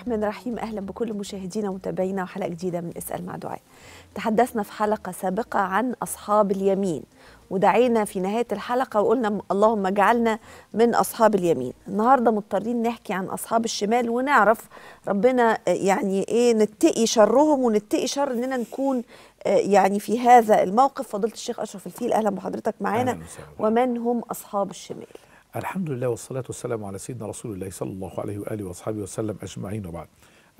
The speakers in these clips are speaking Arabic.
الرحمن الرحيم أهلا بكل مشاهدينا ومتابعينا وحلقة جديدة من اسأل مع دعاء تحدثنا في حلقة سابقة عن أصحاب اليمين ودعينا في نهاية الحلقة وقلنا اللهم اجعلنا من أصحاب اليمين النهاردة مضطرين نحكي عن أصحاب الشمال ونعرف ربنا آه، يعني إيه نتقي شرهم ونتقي شر إننا نكون آه، يعني في هذا الموقف فضيلة الشيخ أشرف الفيل أهلا بحضرتك معانا ومن هم أصحاب الشمال الحمد لله والصلاة والسلام على سيدنا رسول الله صلى الله عليه وآله وأصحابه وسلم أجمعين وبعد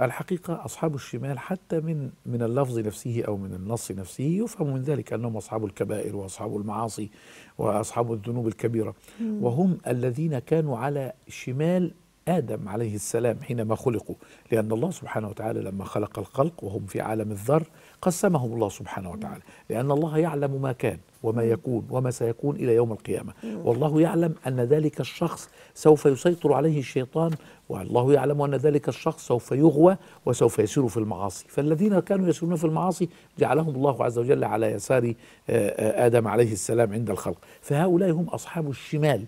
الحقيقة أصحاب الشمال حتى من من اللفظ نفسه أو من النص نفسه يفهم من ذلك أنهم أصحاب الكبائر وأصحاب المعاصي وأصحاب الذنوب الكبيرة مم. وهم الذين كانوا على شمال آدم عليه السلام حينما خلقوا لأن الله سبحانه وتعالى لما خلق الخلق وهم في عالم الذر قسمهم الله سبحانه وتعالى لأن الله يعلم ما كان وما يكون وما سيكون إلى يوم القيامة والله يعلم أن ذلك الشخص سوف يسيطر عليه الشيطان والله يعلم أن ذلك الشخص سوف يغوى وسوف يسير في المعاصي فالذين كانوا يسيرون في المعاصي جعلهم الله عز وجل على يسار آه، آه، آدم عليه السلام عند الخلق فهؤلاء هم أصحاب الشمال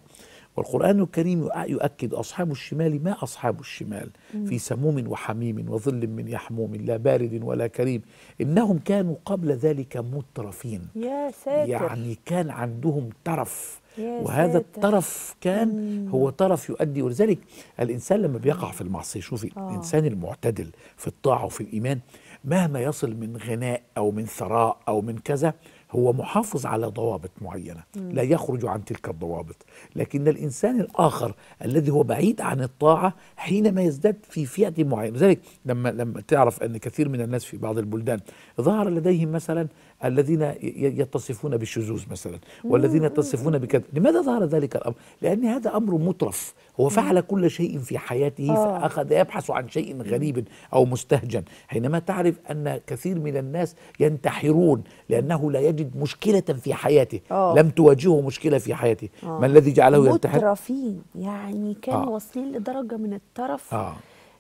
والقرآن الكريم يؤكد أصحاب الشمال ما أصحاب الشمال في سموم وحميم وظل من يحموم لا بارد ولا كريم إنهم كانوا قبل ذلك مترفين يا ساتر يعني كان عندهم ترف وهذا الترف كان هو طرف يؤدي ولذلك الانسان لما بيقع في المعصيه شوفي آه. الانسان المعتدل في الطاعه وفي الايمان مهما يصل من غناء او من ثراء او من كذا هو محافظ على ضوابط معينة لا يخرج عن تلك الضوابط لكن الإنسان الآخر الذي هو بعيد عن الطاعة حينما يزداد في فئة معينة لذلك لما, لما تعرف أن كثير من الناس في بعض البلدان ظهر لديهم مثلا الذين يتصفون بالشذوذ مثلا والذين يتصفون بكذا لماذا ظهر ذلك الأمر؟ لأن هذا أمر مترف هو فعل كل شيء في حياته آه. فأخذ يبحث عن شيء غريب أو مستهجن حينما تعرف أن كثير من الناس ينتحرون لأنه لا يجد مشكلة في حياته أوه. لم تواجهه مشكلة في حياته أوه. ما الذي جعله ينتحر؟ مترفين يعني كانوا آه. واصلين لدرجة من الترف أوه.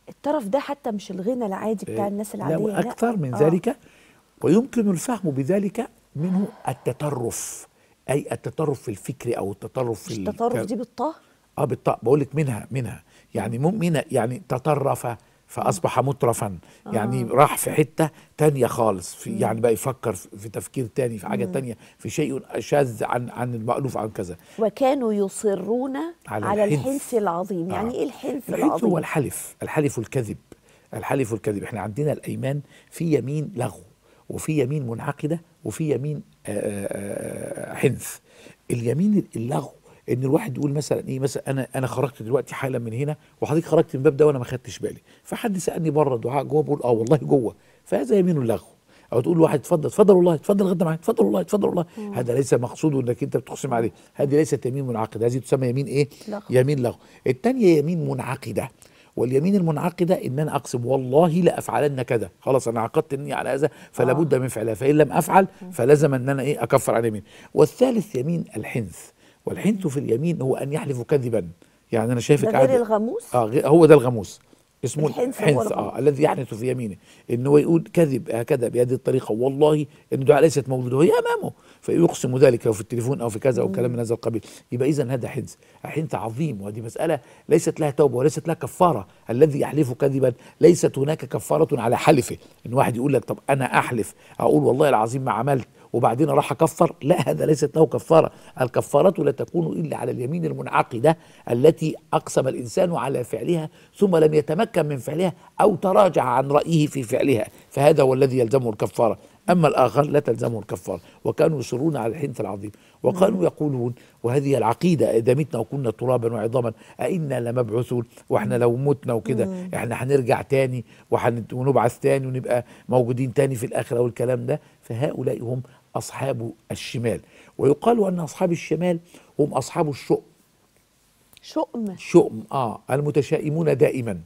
الترف ده حتى مش الغنى العادي بتاع إيه، الناس العادية لا أكثر من أوه. ذلك ويمكن الفهم بذلك منه التطرف أي التطرف في الفكر أو التطرف في مش التطرف دي بالطهر اه بالطبع بقول لك منها منها يعني مو منها يعني تطرف فاصبح مترفا آه. يعني راح في حته تانية خالص في يعني بقى يفكر في تفكير تاني في حاجه مم. تانية في شيء اشاذ عن عن المالوف عن كذا وكانوا يصرون على, على الحنث, الحنف العظيم يعني آه. يعني ايه الحنث, الحنث العظيم هو الحلف الحلف الكذب الحلف الكذب احنا عندنا الايمان في يمين لغو وفي يمين منعقده وفي يمين آآ آه، آآ آه، آه، حنث اليمين اللغو ان الواحد يقول مثلا ايه مثلا انا انا خرجت دلوقتي حالا من هنا وحضرتك خرجت من الباب ده وانا ما خدتش بالي فحد سالني بره دعاء جوه بقول اه والله جوه فهذا يمين اللغو او تقول لواحد اتفضل اتفضل والله اتفضل غدا معاك اتفضل والله اتفضل والله هذا ليس مقصوده انك انت بتقسم عليه هذه ليست يمين منعقده هذه تسمى يمين ايه لغو. يمين لغو الثانيه يمين منعقده واليمين المنعقده ان انا اقسم والله لافعلن كذا خلاص انا عقدت اني على هذا فلا آه. بد من فعلها فان لم افعل فلزم ان انا ايه اكفر عن يمين والثالث يمين الحنث والحنث في اليمين هو أن يحلف كذبا يعني أنا شايفك ده غير الغموس؟ آه هو ده الغموس اسمه الحنث اه الذي يحنث في يمينه ان هو يقول كذب هكذا بهذه الطريقه والله ان الدعاء ليست موجوده وهي امامه فيقسم ذلك او في التليفون او في كذا او كلام من هذا القبيل يبقى اذا هذا حنث حنث عظيم وهذه مساله ليست لها توبه وليست لها كفاره الذي يحلف كذبا ليست هناك كفاره على حلفه ان واحد يقول لك طب انا احلف اقول والله العظيم ما عملت وبعدين راح اكفر لا هذا ليست له كفاره الكفاره لا تكون الا على اليمين المنعقده التي اقسم الانسان على فعلها ثم لم يتمكن من فعلها او تراجع عن رايه في فعلها فهذا هو الذي يلزمه الكفاره أما الآخر لا تلزمه الكفارة وكانوا يصرون على الحنث العظيم وكانوا يقولون وهذه العقيدة إذا متنا وكنا ترابا وعظاما أئنا لمبعوثون وإحنا لو متنا وكده إحنا هنرجع تاني ونبعث تاني ونبقى موجودين تاني في الآخرة والكلام ده فهؤلاء هم أصحاب الشمال ويقال أن أصحاب الشمال هم أصحاب الشؤم شؤم شؤم آه المتشائمون دائما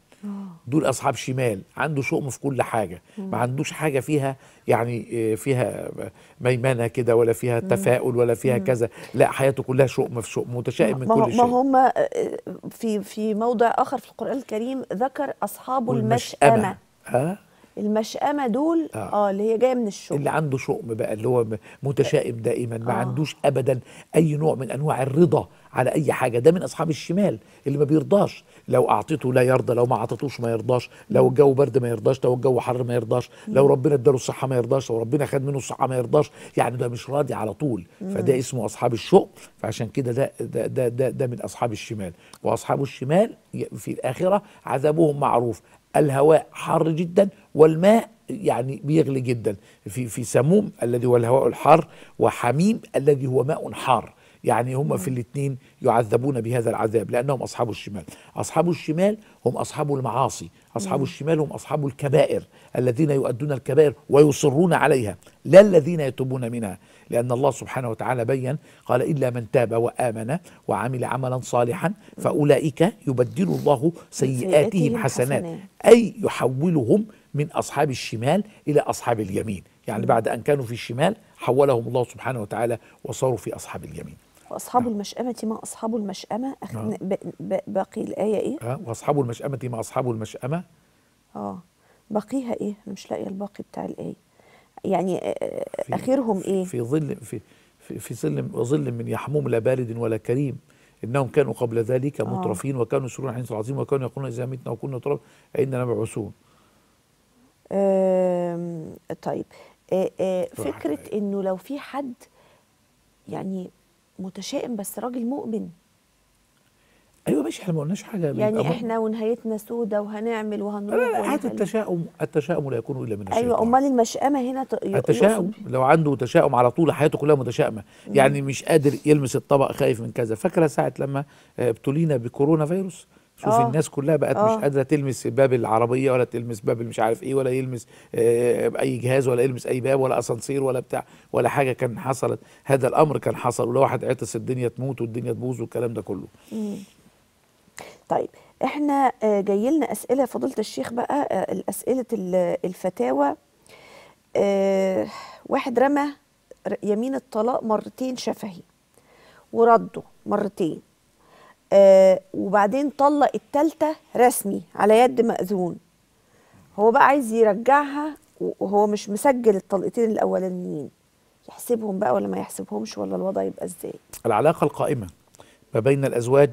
دول اصحاب شمال عنده شؤم في كل حاجه ما عندوش حاجه فيها يعني آه، فيها ميمنه كده ولا فيها تفاؤل ولا فيها كذا لا حياته كلها شؤم في شؤم متشائم من كل شيء ما هم آه، آه، في في موضع اخر في القران الكريم ذكر اصحاب المشأمه, المشأمة. ها المشأمة دول اه, آه اللي هي جايه من الشؤم اللي عنده شؤم بقى اللي هو متشائم دائما ما آه. عندوش ابدا اي نوع من انواع الرضا على اي حاجه ده من اصحاب الشمال اللي ما بيرضاش لو اعطيته لا يرضى لو ما اعطيتوش ما يرضاش لو الجو برد ما يرضاش لو الجو حر ما يرضاش لو ربنا اداله الصحه ما يرضاش لو ربنا خد منه الصحه ما يرضاش يعني ده مش راضي على طول فده اسمه اصحاب الشؤم فعشان كده ده ده ده ده, ده من اصحاب الشمال واصحاب الشمال في الاخره عذابهم معروف الهواء حار جدا والماء يعني بيغلي جدا في في سموم الذي هو الهواء الحار وحميم الذي هو ماء حار يعني هم في الاثنين يعذبون بهذا العذاب لأنهم أصحاب الشمال أصحاب الشمال هم أصحاب المعاصي أصحاب الشمال هم أصحاب الكبائر الذين يؤدون الكبائر ويصرون عليها لا الذين يتوبون منها لأن الله سبحانه وتعالى بين قال إلا من تاب وآمن وعمل عملا صالحا فأولئك يبدل الله سيئاتهم حسنات أي يحولهم من أصحاب الشمال إلى أصحاب اليمين يعني بعد أن كانوا في الشمال حولهم الله سبحانه وتعالى وصاروا في أصحاب اليمين واصحاب نعم. المشأمة ما اصحاب المشأمة نعم. باقي الآية ايه؟ اه واصحاب المشأمة ما اصحاب المشأمة اه باقيها ايه؟ انا مش لاقية الباقي بتاع الآية يعني آه، آه، اخرهم ايه؟ في ظل في في, في ظل ظل من يحموم لا بارد ولا كريم انهم كانوا قبل ذلك آه. مترفين آه. وكانوا يسرون الحديث العظيم وكانوا يقولون اذا متنا وكنا تراب اننا مبعوثون. طيب فكره انه لو في حد يعني متشائم بس راجل مؤمن ايوه ماشي احنا ما قلناش حاجه يعني احنا ونهايتنا سودة وهنعمل وهنروح لا التشاؤم التشاؤم لا يكون الا من الشيطان ايوه امال المشأمه هنا ت... التشاؤم لو عنده تشاؤم على طول حياته كلها متشائمه يعني مش قادر يلمس الطبق خايف من كذا فاكره ساعه لما آه، ابتلينا بكورونا فيروس شوف أوه. الناس كلها بقت أوه. مش آه. قادره تلمس باب العربيه ولا تلمس باب مش عارف ايه ولا يلمس آه اي جهاز ولا يلمس اي باب ولا اسانسير ولا بتاع ولا حاجه كان حصلت هذا الامر كان حصل ولو واحد عطس الدنيا تموت والدنيا تبوظ والكلام ده كله طيب احنا آه، جاي لنا اسئله فضيله الشيخ بقى آه، اسئله الفتاوى واحد رمى يمين الطلاق مرتين شفهي ورده مرتين آه وبعدين طلق التالتة رسمي على يد مأذون هو بقى عايز يرجعها وهو مش مسجل الطلقتين الأولانيين يحسبهم بقى ولا ما يحسبهمش ولا الوضع يبقى ازاي العلاقة القائمة ما بين الأزواج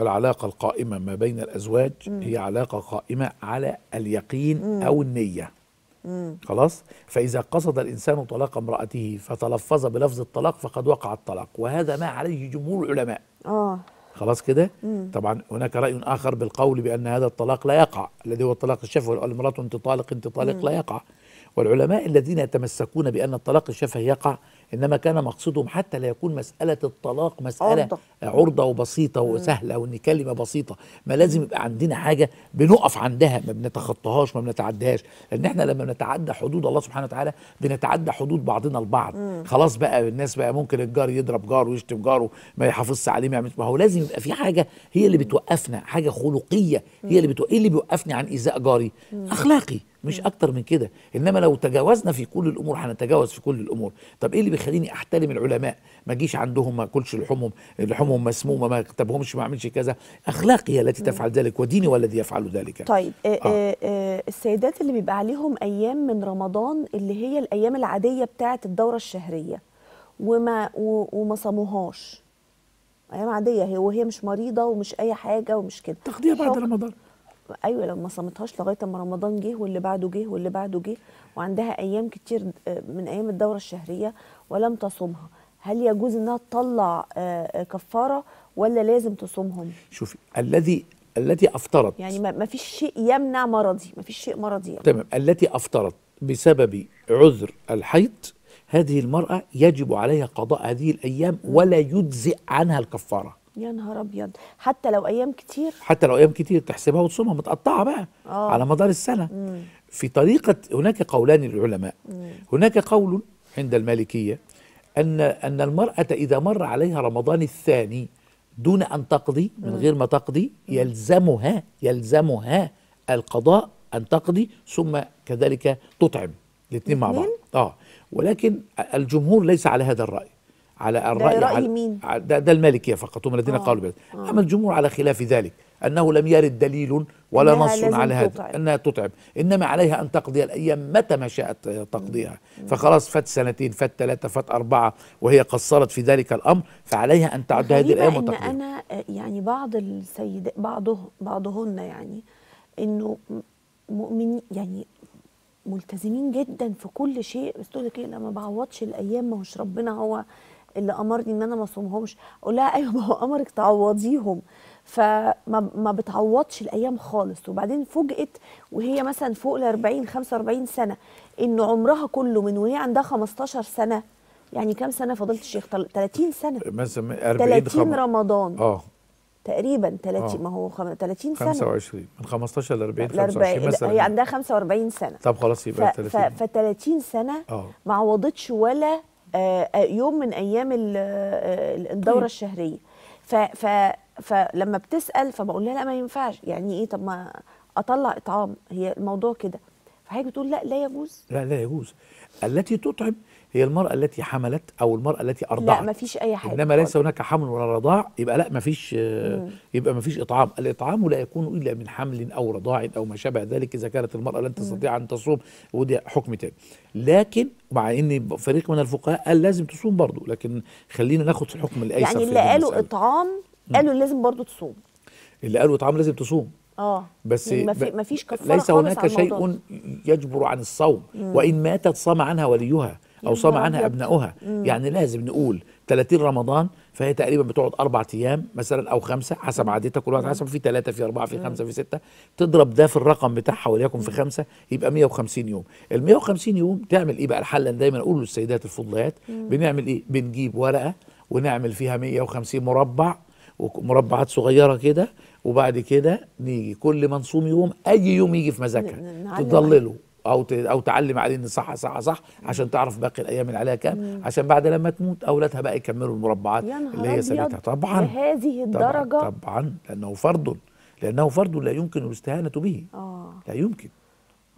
العلاقة القائمة ما بين الأزواج م. هي علاقة قائمة على اليقين م. أو النية م. خلاص فإذا قصد الإنسان طلاق امرأته فتلفظ بلفظ الطلاق فقد وقع الطلاق وهذا ما عليه جمهور العلماء آه. خلاص كده طبعا هناك راي اخر بالقول بان هذا الطلاق لا يقع الذي هو الطلاق الشفوي المراه انت طالق انت طالق لا يقع والعلماء الذين يتمسكون بأن الطلاق الشفهي يقع إنما كان مقصودهم حتى لا يكون مسألة الطلاق مسألة عرضة, عرضة وبسيطة وسهلة وإن كلمة بسيطة ما لازم يبقى عندنا حاجة بنقف عندها ما بنتخطاهاش ما بنتعدهاش لأن إحنا لما بنتعدى حدود الله سبحانه وتعالى بنتعدى حدود بعضنا البعض خلاص بقى الناس بقى ممكن الجار يضرب جاره ويشتم جاره ما يحافظش عليه ما يعملش ما هو لازم يبقى في حاجة هي اللي بتوقفنا حاجة خلقية هي اللي بتوقف إيه اللي بيوقفني عن إيذاء جاري أخلاقي مش اكتر من كده انما لو تجاوزنا في كل الامور هنتجاوز في كل الامور طب ايه اللي بيخليني احترم العلماء ما اجيش عندهم ما اكلش لحومهم لحومهم مسمومه ما اكتبهمش ما اعملش كذا اخلاقي التي تفعل ذلك وديني والذي يفعل ذلك طيب آه،, آه. آه آه السيدات اللي بيبقى عليهم ايام من رمضان اللي هي الايام العاديه بتاعه الدوره الشهريه وما وما صاموهاش ايام عاديه هي وهي مش مريضه ومش اي حاجه ومش كده تاخديها بعد رمضان ايوه لو ما صمتهاش لغايه اما رمضان جه واللي بعده جه واللي بعده جه وعندها ايام كتير آه، من ايام الدوره الشهريه ولم تصومها هل يجوز انها تطلع آه، آه، كفاره ولا لازم تصومهم شوفي الذي التي افطرت يعني ما فيش شيء يمنع مرضي ما فيش شيء مرضي يعني. تمام التي افطرت بسبب عذر الحيض هذه المرأة يجب عليها قضاء هذه الأيام ولا يجزئ عنها الكفارة يا نهار ابيض حتى لو ايام كتير حتى لو ايام كتير تحسبها وتصومها متقطعه بقى آه. على مدار السنه مم. في طريقه هناك قولان للعلماء مم. هناك قول عند المالكيه ان ان المراه اذا مر عليها رمضان الثاني دون ان تقضي من غير ما تقضي يلزمها يلزمها القضاء ان تقضي ثم كذلك تطعم الاثنين مع بعض اه ولكن الجمهور ليس على هذا الراي على الرأي ده رأي مين؟ ده, ده المالكية فقط هم الذين آه قالوا بذلك آه. أما الجمهور على خلاف ذلك أنه لم يرد دليل ولا نص على هذا أنها تتعب إنما عليها أن تقضي الأيام متى ما شاءت تقضيها فخلاص فات سنتين فات ثلاثة فات أربعة وهي قصرت في ذلك الأمر فعليها أن تعد هذه الأيام وتقضيها أنا يعني بعض السيدات بعضه بعضهن يعني إنه مؤمن يعني ملتزمين جدا في كل شيء بس تقول لك ايه لا ما بعوضش الايام ما هوش ربنا هو اللي امرني ان انا ما اصومهمش اقول لها ايوه ما هو امرك تعوضيهم فما ما بتعوضش الايام خالص وبعدين فوجئت وهي مثلا فوق ال 40 45 سنه ان عمرها كله من وهي عندها 15 سنه يعني كام سنه فضلت الشيخ 30 سنه مثلا 40 30 رمضان اه تقريبا 30 آه. ما هو 30 سنه 25 من 15 ل 40 25 مثلا هي عندها 45 سنه طب خلاص يبقى 30 ف 30 سنه آه. ما عوضتش ولا آه، آه، يوم من ايام آه، الدوره الشهريه ف ف فلما بتسال فبقول لها لا ما ينفعش يعني ايه طب ما اطلع اطعام هي الموضوع كده فهي بتقول لا لا يجوز لا لا يجوز التي تطعم هي المرأة التي حملت أو المرأة التي أرضعت لا مفيش أي حاجة إنما ليس هناك حمل ولا رضاع يبقى لا مفيش يبقى مفيش إطعام الإطعام لا يكون إلا من حمل أو رضاع أو ما شابه ذلك إذا كانت المرأة لن تستطيع أن تصوم ودي حكم تاني لكن مع ان فريق من الفقهاء قال لازم تصوم برضه لكن خلينا ناخد الحكم الايسر يعني اللي قالوا اطعام قالوا لازم برضه تصوم اللي قالوا اطعام لازم تصوم اه بس يعني ما فيش كفاره ليس هناك شيء يجبر عن الصوم مم. وان ماتت صام عنها وليها أو صام عنها أبناؤها يعني لازم نقول 30 رمضان فهي تقريبا بتقعد أربع أيام مثلا أو خمسة حسب عادتها كل واحد حسب في ثلاثة في أربعة في خمسة في ستة تضرب ده في الرقم بتاعها وليكن في خمسة يبقى 150 يوم ال 150 يوم تعمل إيه بقى الحل دايما أقول للسيدات الفضليات بنعمل إيه بنجيب ورقة ونعمل فيها 150 مربع ومربعات صغيره كده وبعد كده نيجي كل منصوم يوم اي يوم يجي في مزاجها تضلله او او تعلم عليه ان صح صح صح عشان تعرف باقي الايام اللي عليها كام عشان بعد لما تموت اولادها بقى يكملوا المربعات اللي هي سنتها طبعا لهذه الدرجه طبعا, طبعا لانه فرض لانه فرض لا يمكن الاستهانه به آه. لا يمكن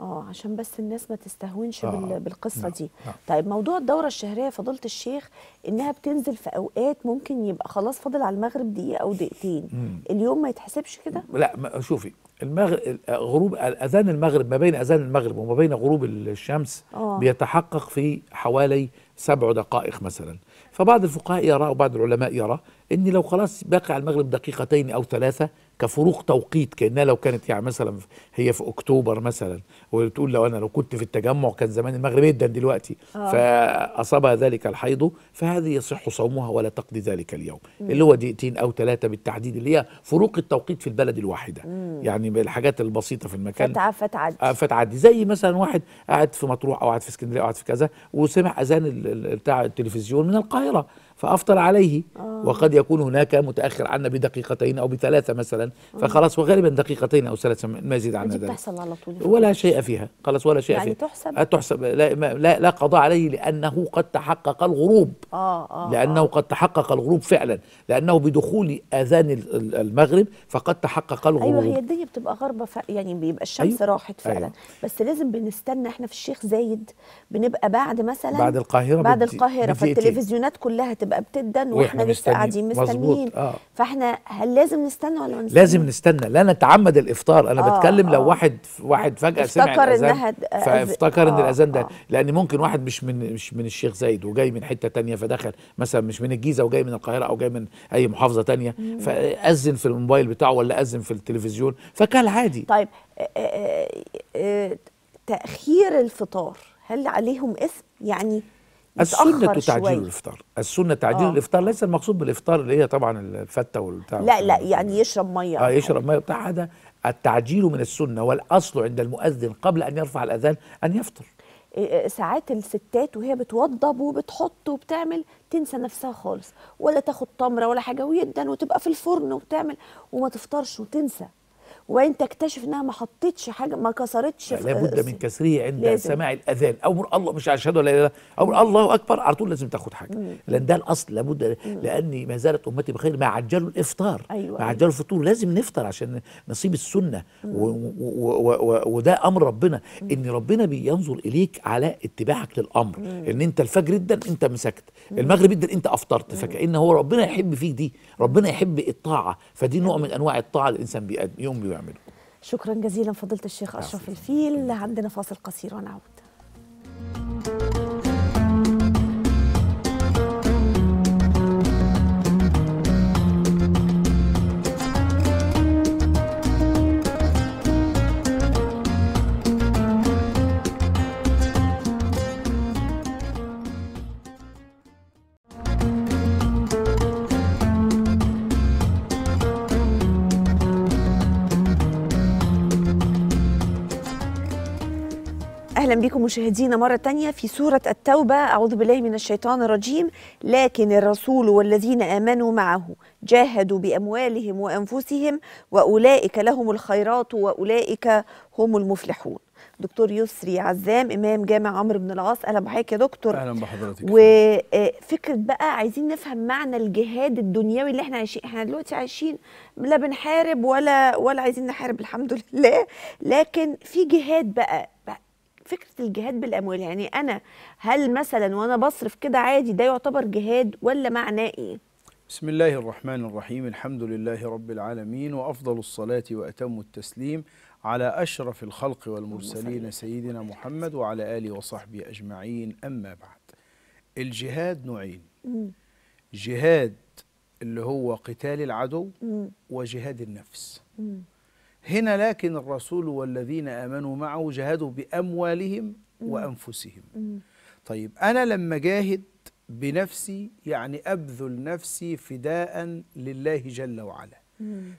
اه عشان بس الناس ما تستهونش آه. بالقصه نعم. دي نعم. طيب موضوع الدوره الشهريه فضلت الشيخ انها بتنزل في اوقات ممكن يبقى خلاص فاضل على المغرب دقيقه او دقيقتين اليوم ما يتحسبش كده لا شوفي المغرب غروب اذان المغرب ما بين اذان المغرب وما بين غروب الشمس أوه. بيتحقق في حوالي سبع دقائق مثلا فبعض الفقهاء يرى وبعض العلماء يرى ان لو خلاص بقى على المغرب دقيقتين او ثلاثه كفروق توقيت كانها لو كانت يعني مثلا هي في اكتوبر مثلا وتقول لو انا لو كنت في التجمع كان زمان المغرب جدا دلوقتي آه. فاصابها ذلك الحيض فهذه يصح صومها ولا تقضي ذلك اليوم مم. اللي هو دقيقتين او ثلاثه بالتحديد اللي هي فروق التوقيت في البلد الواحده مم. يعني الحاجات البسيطه في المكان فتعدي آه فتعدي زي مثلا واحد قاعد في مطروح او قاعد في اسكندريه او قاعد في كذا وسمع اذان بتاع التلفزيون من القاهره فافطر عليه آه. وقد يكون هناك متاخر عنا بدقيقتين او بثلاثه مثلا آه. فخلاص وغالبا دقيقتين او ثلاثه ما يزيد عن ذلك بتحصل على طول ولا شيء فيها خلاص ولا شيء يعني فيها تحسب تحسب لا, لا لا قضاء عليه لانه قد تحقق الغروب آه آه, آه. لانه آه. قد تحقق الغروب فعلا لانه بدخول اذان المغرب فقد تحقق أيوة، الغروب ايوه هي الدنيا بتبقى غربه ف... يعني بيبقى الشمس أيوة. راحت فعلا أيوة. بس لازم بنستنى احنا في الشيخ زايد بنبقى بعد مثلا بعد القاهره بعد القاهره فالتلفزيونات كلها تبقى بتبقى بتدن واحنا لسه قاعدين مستنيين آه. فاحنا هل لازم نستنى ولا نستنى؟ لازم نستنى لا نتعمد الافطار انا آه بتكلم آه. لو واحد واحد فجاه سمع الاذان فافتكر آه ان الاذان ده آه. لان ممكن واحد مش من مش من الشيخ زايد وجاي من حته تانية فدخل مثلا مش من الجيزه وجاي من القاهره او جاي من اي محافظه تانية فاذن في الموبايل بتاعه ولا اذن في التلفزيون فكان عادي طيب آه، آه، آه، تاخير الفطار هل عليهم اسم يعني السنة تعجيل الإفطار السنة تعجيل آه. الإفطار ليس المقصود بالإفطار اللي هي طبعا الفتة والبتاع لا لا يعني يشرب مية آه يشرب مية بتاع هذا التعجيل من السنة والأصل عند المؤذن قبل أن يرفع الأذان أن يفطر إيه، إيه، ساعات الستات وهي بتوضب وبتحط وبتعمل تنسى نفسها خالص ولا تاخد تمره ولا حاجه ويدن وتبقى في الفرن وبتعمل وما تفطرش وتنسى وان تكتشف انها ما حطتش حاجه ما كسرتش يعني لابد من كسره عند لازم. سماع الاذان او الله مش اشهد ولا لا او الله اكبر على طول لازم تاخد حاجه مم. لان ده الاصل لابد لاني ما زالت امتي بخير ما عجلوا الافطار أيوة ما أيوة. عجلوا الفطور لازم نفطر عشان نصيب السنه وده امر ربنا مم. ان ربنا بينظر اليك على اتباعك للامر مم. ان انت الفجر جدا انت مسكت المغرب جدا انت افطرت فكان هو ربنا يحب فيك دي ربنا يحب الطاعه فدي نوع من انواع الطاعه الانسان يوم بيها بيعمله شكرا جزيلا فضيله الشيخ اشرف الفيل عندنا فاصل قصير ونعود بكم مشاهدينا مرة تانية في سورة التوبة أعوذ بالله من الشيطان الرجيم لكن الرسول والذين آمنوا معه جاهدوا بأموالهم وأنفسهم وأولئك لهم الخيرات وأولئك هم المفلحون دكتور يسري عزام امام جامع عمرو بن العاص اهلا بحضرتك يا دكتور اهلا بحضرتك وفكره آه، بقى عايزين نفهم معنى الجهاد الدنيوي اللي احنا عايشين احنا دلوقتي عايشين لا بنحارب ولا ولا عايزين نحارب الحمد لله لكن في جهاد بقى, بقى فكره الجهاد بالاموال يعني انا هل مثلا وانا بصرف كده عادي ده يعتبر جهاد ولا معناه ايه بسم الله الرحمن الرحيم الحمد لله رب العالمين وافضل الصلاه واتم التسليم على اشرف الخلق والمرسلين سيدنا محمد وعلى اله وصحبه اجمعين اما بعد الجهاد نوعين جهاد اللي هو قتال العدو وجهاد النفس هنا لكن الرسول والذين آمنوا معه جاهدوا بأموالهم وأنفسهم طيب أنا لما جاهد بنفسي يعني أبذل نفسي فداء لله جل وعلا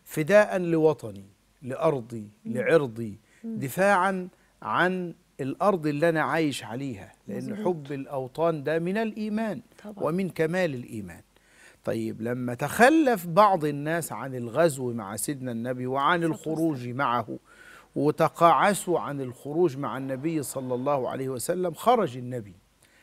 فداء لوطني لأرضي لعرضي دفاعا عن الأرض اللي أنا عايش عليها لأن حب الأوطان ده من الإيمان طبعا. ومن كمال الإيمان طيب لما تخلف بعض الناس عن الغزو مع سيدنا النبي وعن الخروج معه وتقاعسوا عن الخروج مع النبي صلى الله عليه وسلم خرج النبي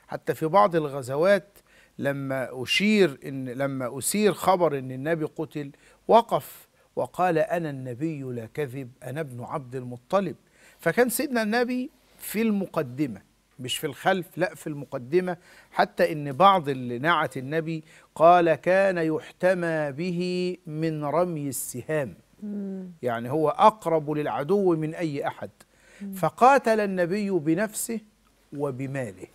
حتى في بعض الغزوات لما أشير إن لما أسير خبر إن النبي قتل وقف وقال أنا النبي لا كذب أنا ابن عبد المطلب فكان سيدنا النبي في المقدمة مش في الخلف لا في المقدمة حتى إن بعض اللي نعت النبي قال كان يحتمى به من رمي السهام يعني هو أقرب للعدو من أي أحد فقاتل النبي بنفسه وبماله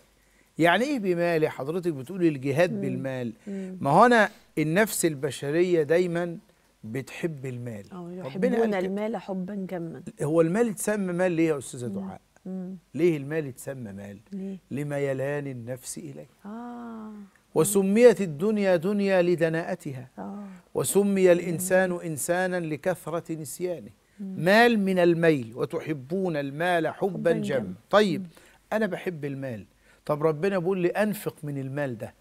يعني إيه بماله حضرتك بتقولي الجهاد بالمال ما هنا النفس البشرية دايما بتحب المال يحبون المال حبا جما هو المال اتسمى مال ليه يا أستاذة دعاء مم. ليه المال اتسمى مال ليه؟ لميلان النفس إليه آه. وسميت الدنيا دنيا لدناءتها آه. وسمي الإنسان إنسانا لكثرة نسيانه مم. مال من الميل وتحبون المال حبا جما طيب أنا بحب المال طب ربنا بيقول لي أنفق من المال ده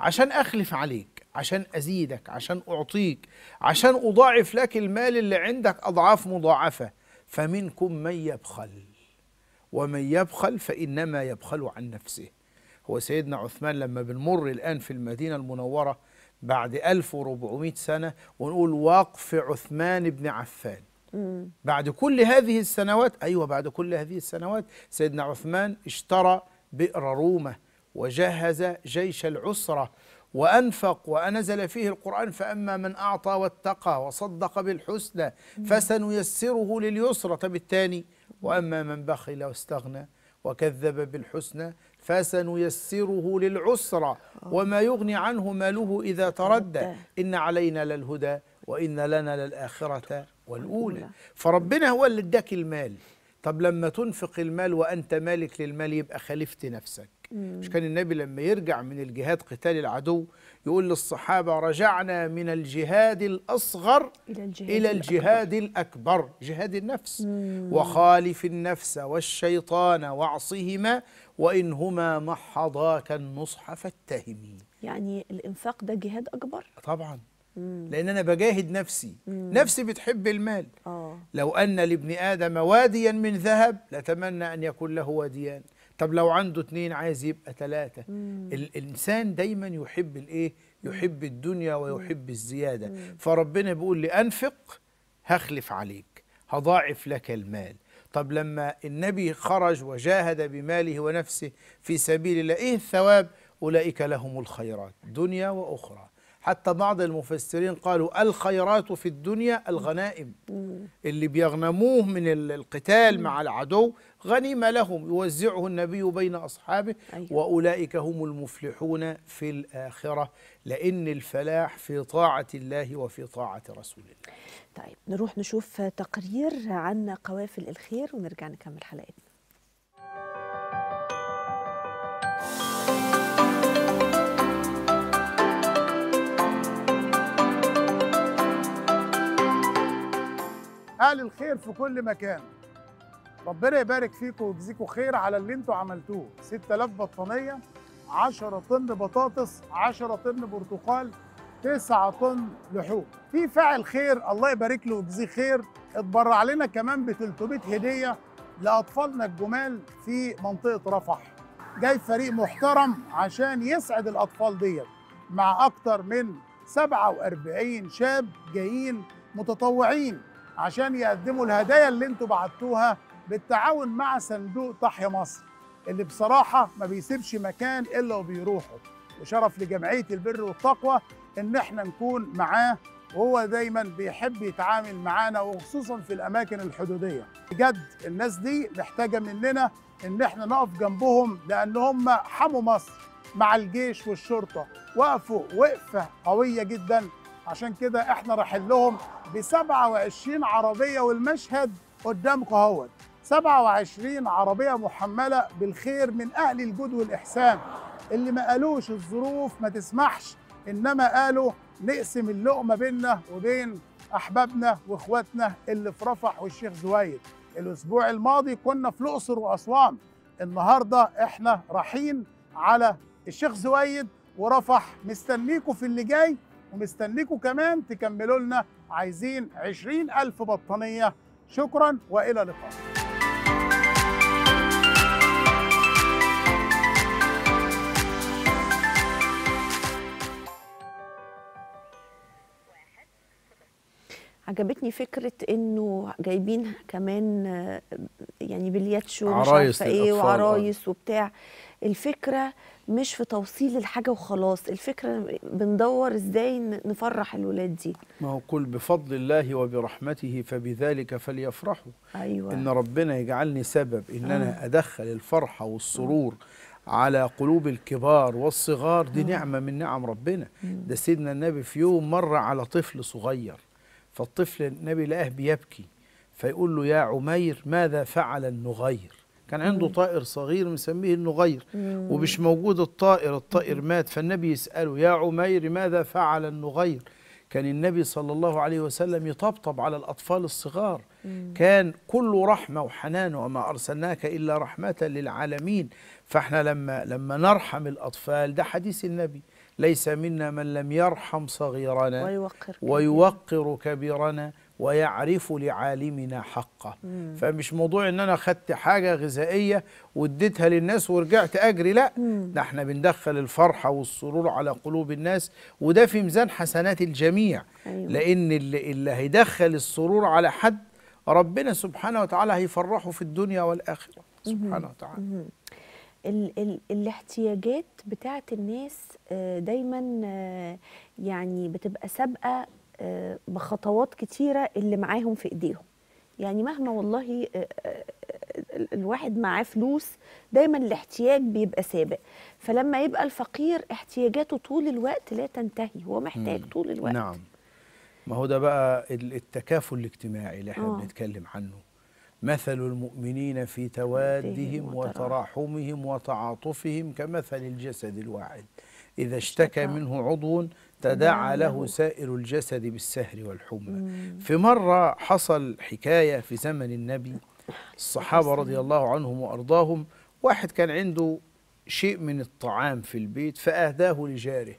عشان أخلف عليك عشان أزيدك عشان أعطيك عشان أضاعف لك المال اللي عندك أضعاف مضاعفة فمنكم من يبخل ومن يبخل فإنما يبخل عن نفسه هو سيدنا عثمان لما بنمر الآن في المدينة المنورة بعد 1400 سنة ونقول وقف عثمان بن عفان بعد كل هذه السنوات أيوة بعد كل هذه السنوات سيدنا عثمان اشترى بئر رومة وجهز جيش العسرة وأنفق وأنزل فيه القرآن فأما من أعطى واتقى وصدق بالحسنى فسنيسره لليسرى طب الثاني وأما من بخل واستغنى وكذب بالحسنى فسنيسره للعسرى آه. وما يغني عنه ماله إذا تردى إن علينا للهدى وإن لنا للآخرة والأولى فربنا هو اللي اداك المال طب لما تنفق المال وأنت مالك للمال يبقى خالفت نفسك مش كان النبي لما يرجع من الجهاد قتال العدو يقول للصحابة رجعنا من الجهاد الأصغر إلى الجهاد, إلى الجهاد الأكبر. الأكبر جهاد النفس مم. وخالف النفس والشيطان واعصهما وإنهما محضاك النصح فاتهم يعني الإنفاق ده جهاد أكبر؟ طبعا مم. لأن أنا بجاهد نفسي مم. نفسي بتحب المال أوه. لو أن لابن آدم واديا من ذهب لتمنى أن يكون له واديان طب لو عنده اتنين عايز يبقى ثلاثة الإنسان دايما يحب الإيه يحب الدنيا ويحب الزيادة فربنا بيقول لي أنفق هخلف عليك هضاعف لك المال طب لما النبي خرج وجاهد بماله ونفسه في سبيل الله إيه الثواب أولئك لهم الخيرات دنيا وأخرى حتى بعض المفسرين قالوا الخيرات في الدنيا الغنائم اللي بيغنموه من القتال مع العدو غنيمة لهم يوزعه النبي بين أصحابه أيوة. وأولئك هم المفلحون في الآخرة لأن الفلاح في طاعة الله وفي طاعة رسول الله طيب نروح نشوف تقرير عن قوافل الخير ونرجع نكمل حلقتنا اهل الخير في كل مكان ربنا يبارك فيكم ويجزيكم خير على اللي انتوا عملتوه 6000 بطانيه 10 طن بطاطس 10 طن برتقال 9 طن لحوم في فاعل خير الله يبارك له ويجزيه خير اتبرع لنا كمان ب 300 هديه لاطفالنا الجمال في منطقه رفح جاي فريق محترم عشان يسعد الاطفال ديت مع اكتر من 47 شاب جايين متطوعين عشان يقدموا الهدايا اللي انتوا بعتوها بالتعاون مع صندوق تحيا مصر اللي بصراحة ما بيسيبش مكان إلا وبيروحه وشرف لجمعية البر والتقوى إن إحنا نكون معاه وهو دايما بيحب يتعامل معانا وخصوصا في الأماكن الحدودية بجد الناس دي محتاجة مننا إن إحنا نقف جنبهم لأن هم حموا مصر مع الجيش والشرطة وقفوا وقفة قوية جدا عشان كده احنا رايحين لهم ب 27 عربيه والمشهد قدامكم اهوت 27 عربيه محمله بالخير من اهل الجود والاحسان اللي ما قالوش الظروف ما تسمحش انما قالوا نقسم اللقمه بيننا وبين احبابنا واخواتنا اللي في رفح والشيخ زويد الاسبوع الماضي كنا في الاقصر واسوان النهارده احنا رايحين على الشيخ زويد ورفح مستنيكم في اللي جاي ومستنيكم كمان تكملوا لنا عايزين 20000 بطانية شكرا وإلى اللقاء عجبتني فكره انه جايبين كمان آه، يعني بلياتشو مش عارفه ايه وعرايس وبتاع الفكره مش في توصيل الحاجه وخلاص الفكره بندور ازاي نفرح الولاد دي ما هو قل بفضل الله وبرحمته فبذلك فليفرحوا أيوة. ان ربنا يجعلني سبب ان انا آه. ادخل الفرحه والسرور آه. على قلوب الكبار والصغار دي آه. نعمه من نعم ربنا ده سيدنا النبي في يوم مر على طفل صغير فالطفل النبي لقاه بيبكي فيقول له يا عمير ماذا فعل النغير كان عنده طائر صغير مسميه النغير ومش موجود الطائر الطائر مات فالنبي يسأله يا عمير ماذا فعل النغير كان النبي صلى الله عليه وسلم يطبطب على الأطفال الصغار كان كل رحمة وحنان وما أرسلناك إلا رحمة للعالمين فإحنا لما, لما نرحم الأطفال ده حديث النبي ليس منا من لم يرحم صغيرنا ويوقر, كبيرنا, ويوقر كبيرنا ويعرف لعالمنا حقه مم. فمش موضوع ان انا خدت حاجه غذائيه واديتها للناس ورجعت اجري لا ده احنا بندخل الفرحه والسرور على قلوب الناس وده في ميزان حسنات الجميع أيوة. لان اللي, اللي هيدخل السرور على حد ربنا سبحانه وتعالى هيفرحه في الدنيا والاخره سبحانه مم. وتعالى مم. ال ال الاحتياجات بتاعت الناس آه، دايما آه، يعني بتبقى سابقه آه، بخطوات كتيرة اللي معاهم في إيديهم يعني مهما والله آه، آه، الواحد معاه فلوس دايما الاحتياج بيبقى سابق فلما يبقى الفقير احتياجاته طول الوقت لا تنتهي هو محتاج طول الوقت نعم ما هو ده بقى التكافل الاجتماعي اللي احنا بنتكلم عنه مثل المؤمنين في توادهم وتراحمهم وتعاطفهم كمثل الجسد الواحد إذا اشتكى منه عضو تداعى له سائر الجسد بالسهر والحمى في مرة حصل حكاية في زمن النبي الصحابة رضي الله عنهم وأرضاهم واحد كان عنده شيء من الطعام في البيت فأهداه لجاره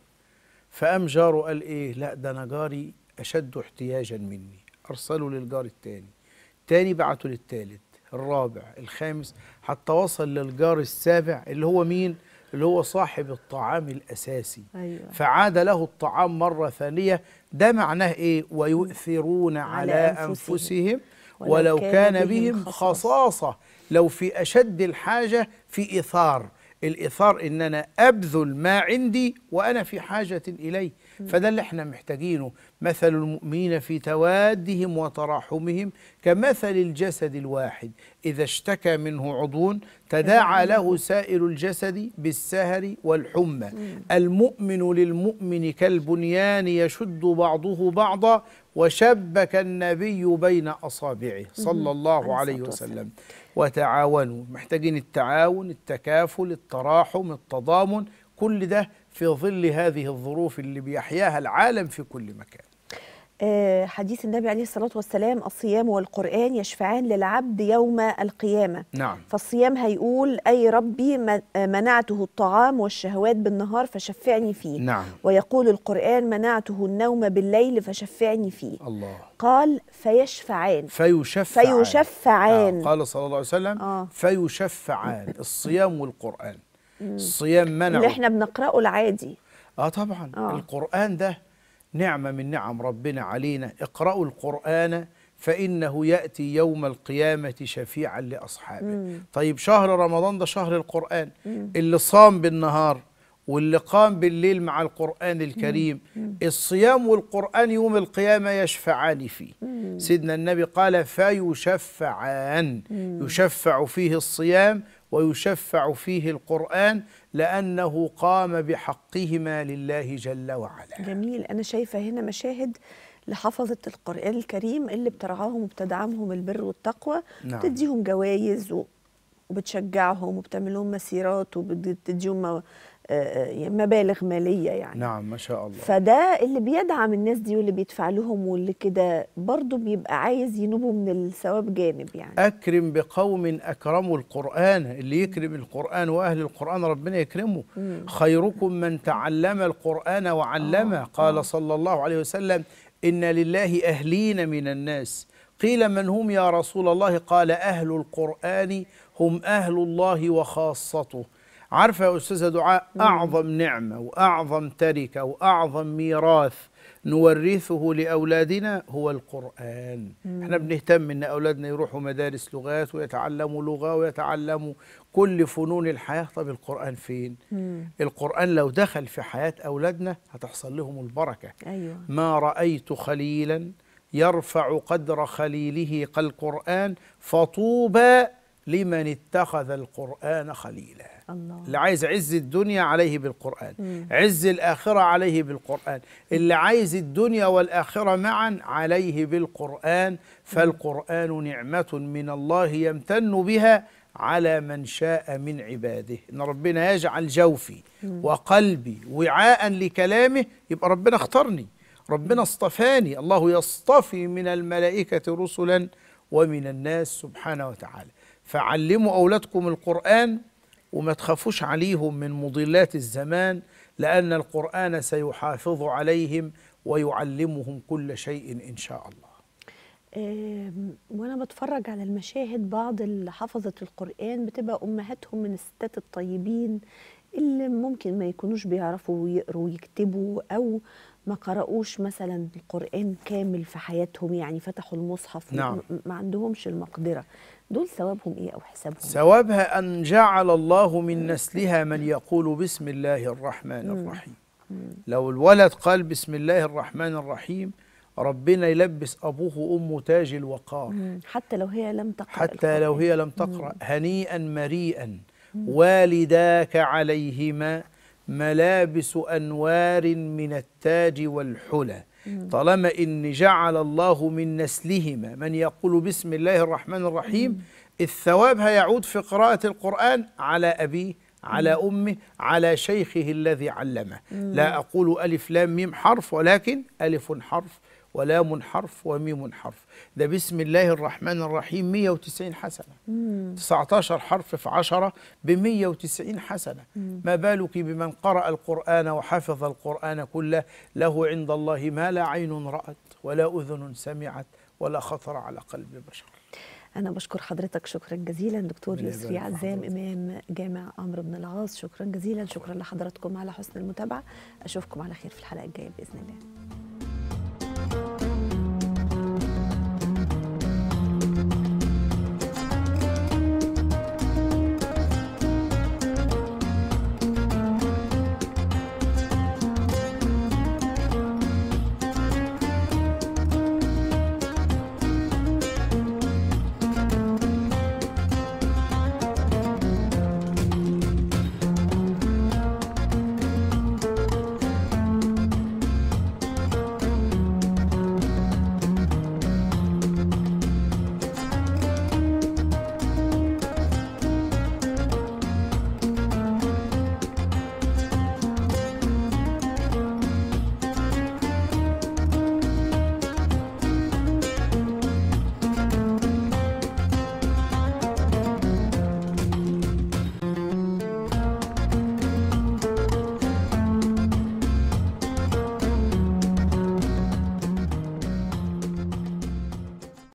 فقام جاره قال إيه لا ده أنا جاري أشد احتياجا مني أرسله للجار الثاني الثاني بعته للثالث الرابع الخامس حتى وصل للجار السابع اللي هو مين؟ اللي هو صاحب الطعام الأساسي أيوة. فعاد له الطعام مرة ثانية ده معناه إيه ويؤثرون على, على أنفسهم, أنفسهم ولو كان, كان بهم خصاصة لو في أشد الحاجة في إثار الإثار إن أنا أبذل ما عندي وأنا في حاجة إليه فده اللي احنا محتاجينه مثل المؤمنين في توادهم وتراحمهم كمثل الجسد الواحد إذا اشتكى منه عضو تداعى له سائر الجسد بالسهر والحمى المؤمن للمؤمن كالبنيان يشد بعضه بعضا وشبك النبي بين أصابعه صلى الله عليه وسلم وتعاونوا محتاجين التعاون التكافل التراحم التضامن كل ده في ظل هذه الظروف اللي بيحياها العالم في كل مكان آه، حديث النبي عليه الصلاة والسلام الصيام والقرآن يشفعان للعبد يوم القيامة نعم. فالصيام هيقول أي ربي آه، منعته الطعام والشهوات بالنهار فشفعني فيه نعم. ويقول القرآن منعته النوم بالليل فشفعني فيه الله. قال فيشفعان فيشفعان, فيشفعان. آه. قال صلى الله عليه وسلم آه. فيشفعان الصيام والقرآن الصيام منعه اللي احنا بنقراه العادي اه طبعا آه. القرآن ده نعمة من نعم ربنا علينا اقرأوا القرآن فإنه يأتي يوم القيامة شفيعا لأصحابه مم. طيب شهر رمضان ده شهر القرآن مم. اللي صام بالنهار واللي قام بالليل مع القرآن الكريم مم. الصيام والقرآن يوم القيامة يشفعان فيه مم. سيدنا النبي قال فيشفعان مم. يشفع فيه الصيام ويشفع فيه القرآن لأنه قام بحقهما لله جل وعلا جميل أنا شايفة هنا مشاهد لحفظة القرآن الكريم اللي بترعاهم وبتدعمهم البر والتقوى نعم. بتديهم جوائز وبتشجعهم وبتعمل لهم مسيرات وبتديهم آه، آه، يعني مبالغ ماليه يعني نعم ما شاء الله فده اللي بيدعم الناس دي واللي بيدفع لهم واللي كده برضه بيبقى عايز ينوبوا من الثواب جانب يعني اكرم بقوم اكرموا القران اللي يكرم القران واهل القران ربنا يكرمه خيركم من تعلم القران وعلمه آه. آه. قال آه. صلى الله عليه وسلم ان لله اهلين من الناس قيل من هم يا رسول الله قال اهل القران هم اهل الله وخاصته عارفه يا استاذه دعاء نعم. اعظم نعمه واعظم تركه واعظم ميراث نورثه لاولادنا هو القران مم. احنا بنهتم ان اولادنا يروحوا مدارس لغات ويتعلموا لغه ويتعلموا كل فنون الحياه طب القران فين مم. القران لو دخل في حياه اولادنا هتحصل لهم البركه أيوة. ما رايت خليلا يرفع قدر خليله كالقرآن فطوبى لمن اتخذ القرآن خليلا الله. اللي عايز عز الدنيا عليه بالقرآن مم. عز الآخرة عليه بالقرآن اللي عايز الدنيا والآخرة معا عليه بالقرآن فالقرآن نعمة من الله يمتن بها على من شاء من عباده ان ربنا يجعل جوفي وقلبي وعاء لكلامه يبقى ربنا اختارني ربنا اصطفاني الله يصطفي من الملائكة رسلا ومن الناس سبحانه وتعالى فعلموا أولادكم القرآن وما تخافوش عليهم من مضلات الزمان لأن القرآن سيحافظ عليهم ويعلمهم كل شيء إن شاء الله وانا بتفرج على المشاهد بعض اللي حفظت القرآن بتبقى أمهاتهم من الستات الطيبين اللي ممكن ما يكونوش بيعرفوا يقروا ويكتبوا أو ما قرأوش مثلا القرآن كامل في حياتهم يعني فتحوا المصحف نعم. ما عندهمش المقدرة دول ثوابهم ايه او حسابهم إيه؟ ثوابها ان جعل الله من نسلها من يقول بسم الله الرحمن الرحيم لو الولد قال بسم الله الرحمن الرحيم ربنا يلبس ابوه وامه تاج الوقار حتى لو هي لم تقرا حتى لو هي لم تقرا هنيئا مريئا والداك عليهما ملابس انوار من التاج والحلى طالما إن جعل الله من نسلهما من يقول بسم الله الرحمن الرحيم الثواب هيعود في قراءة القرآن على أبيه على أمه على شيخه الذي علمه لا أقول ألف لام ميم حرف ولكن ألف حرف ولام حرف وميم حرف ده بسم الله الرحمن الرحيم 190 حسنة مم. 19 حرف في 10 ب 190 حسنة مم. ما بالك بمن قرأ القرآن وحفظ القرآن كله له عند الله ما لا عين رأت ولا أذن سمعت ولا خطر على قلب بشر أنا بشكر حضرتك شكرا جزيلا دكتور يسري عزام إمام جامع عمرو بن العاص شكرا جزيلا شكرا لحضراتكم على حسن المتابعة أشوفكم على خير في الحلقة الجاية بإذن الله